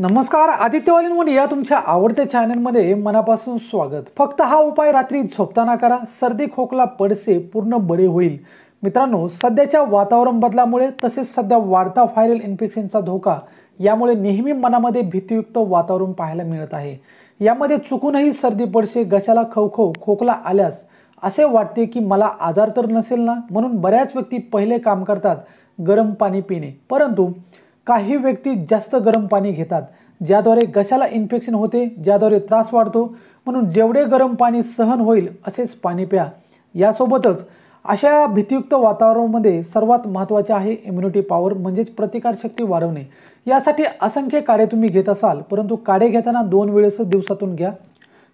नमस्कार आदित्य वालींमुळे या तुमच्या आवडत्या चॅनलमध्ये मनापासून स्वागत फक्त हा उपाय रात्री झोपताना करा सर्दी खोकला पडसे पूर्ण बरे होईल मित्रांनो सध्याच्या वातावरण बदलामुळे तसेच सध्या वाढता व्हायरल इन्फेक्शनचा धोका यामुळे नेहमी मनामध्ये भीतीयुक्त वातावरण पाहायला मिळत आहे यामध्ये चुकूनही सर्दी पडसे घशाला खवखव खोकला आल्यास असे वाटते की मला आजार तर नसेल ना म्हणून बऱ्याच व्यक्ती पहिले काम करतात गरम पाणी पिणे परंतु काही व्यक्ती जास्त गरम पाणी घेतात ज्याद्वारे घशाला इन्फेक्शन होते ज्याद्वारे त्रास वाढतो म्हणून जेवढे गरम पाणी सहन होईल असेच पाणी प्या यासोबतच अशा भीतीयुक्त वातावरणामध्ये सर्वात महत्त्वाचे आहे इम्युनिटी पॉवर म्हणजेच प्रतिकारशक्ती वाढवणे यासाठी असंख्य काडे तुम्ही घेत असाल परंतु काडे घेताना दोन वेळेस दिवसातून घ्या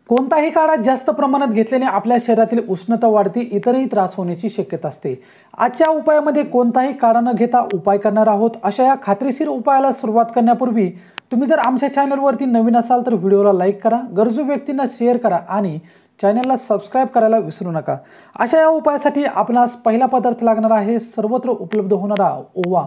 कोणताही काळात जास्त प्रमाणात घेतल्याने आपल्या शरीरातील उष्णता वाढते इतरही त्रास होण्याची शक्यता असते आजच्या उपायामध्ये कोणताही काळा न घेता उपाय करणार आहोत अशा या खात्रीशीर उपायाला सुरुवात करण्यापूर्वी तुम्ही जर आमच्या चॅनलवरती नवीन असाल तर व्हिडिओला लाईक करा गरजू व्यक्तींना शेअर करा आणि चॅनलला सबस्क्राईब करायला विसरू नका अशा या उपायासाठी आपणास पहिला पदार्थ लागणार आहे सर्वत्र उपलब्ध होणारा ओवा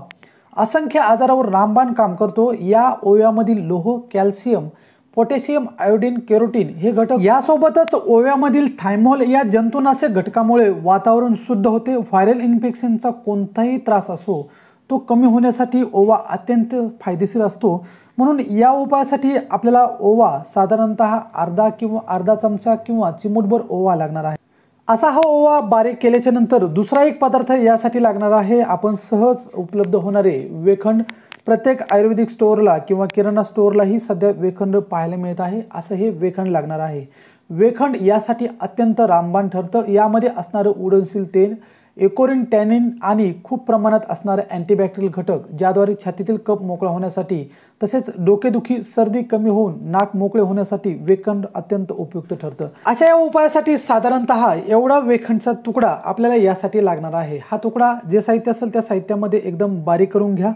असंख्य आजारावर रामबाण काम करतो या ओव्यामधील लोह कॅल्शियम पोटॅशियम आयोडीन केरोटीन हे घटक यासोबतच ओव्यामधील थायमॉल या जंतुनाशक घटकामुळे वातावरण शुद्ध होते व्हायरल इन्फेक्शनचा कोणताही त्रास असो तो कमी होण्यासाठी ओवा अत्यंत फायदेशीर असतो म्हणून या उपायासाठी आपल्याला ओवा साधारणत अर्धा किंवा अर्धा चमचा किंवा चिमूटभर ओवा लागणार आहे असा हा ओवा बारीक केल्याच्या नंतर दुसरा एक पदार्थ यासाठी लागणार आहे आपण सहज उपलब्ध होणारे वेखंड प्रत्येक आयुर्वेदिक स्टोअरला किंवा किराणा स्टोअरलाही सध्या वेखंड पाहायला मिळत आहे असं हे वेखंड लागणार आहे वेखंड यासाठी अत्यंत रामबाण ठरतं यामध्ये असणारं उडनशील तेल एकोरिन टॅनिन आणि खूप प्रमाणात असणारे अँटीबॅक्टेरियल घटक ज्याद्वारे छातीतील कप मोकळा होण्यासाठी तसेच डोकेदुखी सर्दी कमी होऊन नाक मोकळे होण्यासाठी वेखंड अत्यंत उपयुक्त ठरतं अशा या उपायासाठी साधारणत एवढा वेखंडचा तुकडा आपल्याला यासाठी लागणार आहे हा तुकडा जे साहित्य असेल त्या साहित्यामध्ये एकदम बारीक करून घ्या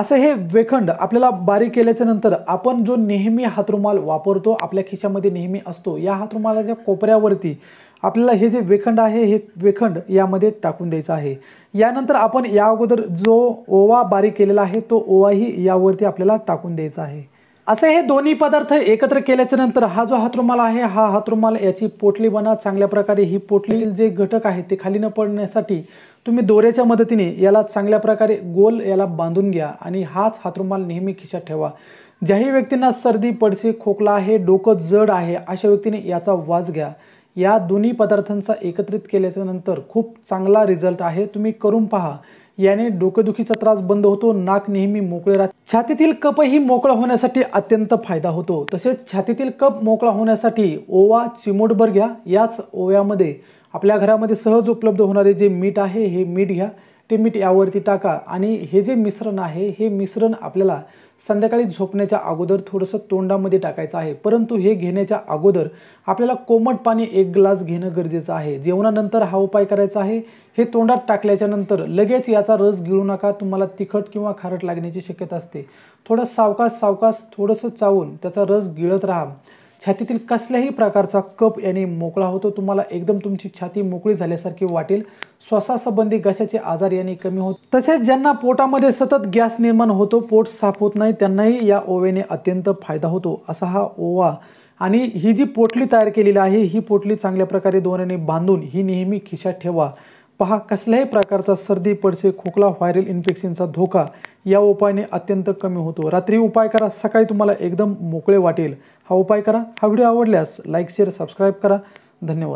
असं हे वेखंड आपल्याला बारीक केल्याच्या नंतर आपण जो नेहमी हातरुमाल वापरतो आपल्या खिशामध्ये नेहमी असतो या हातरुमालाच्या कोपऱ्यावरती आपल्याला हे जे वेखंड आहे हे वेखंड यामध्ये टाकून द्यायचं आहे यानंतर आपण या अगोदर जो ओवा बारीक केलेला आहे तो ओवाही यावरती आपल्याला टाकून द्यायचा आहे असे हे दोन्ही पदार्थ एकत्र केल्याच्या नंतर हा जो हातरुमाल आहे हा हातरुमाल याची पोटली बना चांगल्या प्रकारे ही पोटलीतील जे घटक आहेत ते खाली न पडण्यासाठी तुम्ही दोऱ्याच्या मदतीने याला चांगल्या प्रकारे गोल याला बांधून घ्या आणि हाच हातरुमाल नेहमी खिशात ठेवा ज्याही व्यक्तींना सर्दी पडसे खोकला आहे डोकं जड आहे अशा व्यक्तीने याचा वास घ्या या दोन्ही पदार्थांचा एकत्रित केल्याच्या नंतर खूप चांगला रिझल्ट आहे तुम्ही करून पहा याने डोकेदुखीचा त्रास बंद होतो नाक नेहमी मोकळे राहते छातीतील कपही मोकळा होण्यासाठी अत्यंत फायदा होतो तसेच छातीतील कप मोकळा होण्यासाठी ओवा चिमोटभर घ्या याच ओव्यामध्ये आपल्या घरामध्ये सहज उपलब्ध होणारे जे मीठ आहे हे मीठ घ्या ते मीठ यावरती टाका आणि हे जे मिश्रण आहे हे मिश्रण आपल्याला संध्याकाळी झोपण्याच्या अगोदर थोडंसं तोंडामध्ये टाकायचं आहे परंतु हे घेण्याच्या अगोदर आपल्याला कोमट पाणी एक ग्लास घेणं गरजेचं आहे जेवणानंतर हा उपाय करायचा आहे हे तोंडात टाकल्याच्या नंतर लगेच याचा रस गिळू नका तुम्हाला तिखट किंवा खारट लागण्याची शक्यता असते थोडं सावकाश सावकाश थोडंसं चावून त्याचा रस गिळत राहा छातीतील कसल्याही प्रकारचा कप याने मोकळा होतो तुम्हाला एकदम तुमची छाती मोकळी झाल्यासारखी वाटेल श्वासासंबंधी घशाचे आजार याने कमी होत तसेच ज्यांना पोटामध्ये सतत गॅस निर्माण होतो पोट साफ होत नाही त्यांनाही या ओवेने अत्यंत फायदा होतो असा हा ओवा आणि ही जी पोटली तयार केलेली आहे ही पोटली चांगल्या प्रकारे दोऱ्याने बांधून ही नेहमी खिशात ठेवा पहा कसल्याही प्रकारचा सर्दी पडसे खोकला व्हायरल इन्फेक्शनचा धोका या उपायाने अत्यंत कमी होतो रात्री उपाय करा सकाळी तुम्हाला एकदम मोकळे वाटेल हा उपाय करा हा व्हिडिओ आवडल्यास लाईक शेअर सबस्क्राईब करा धन्यवाद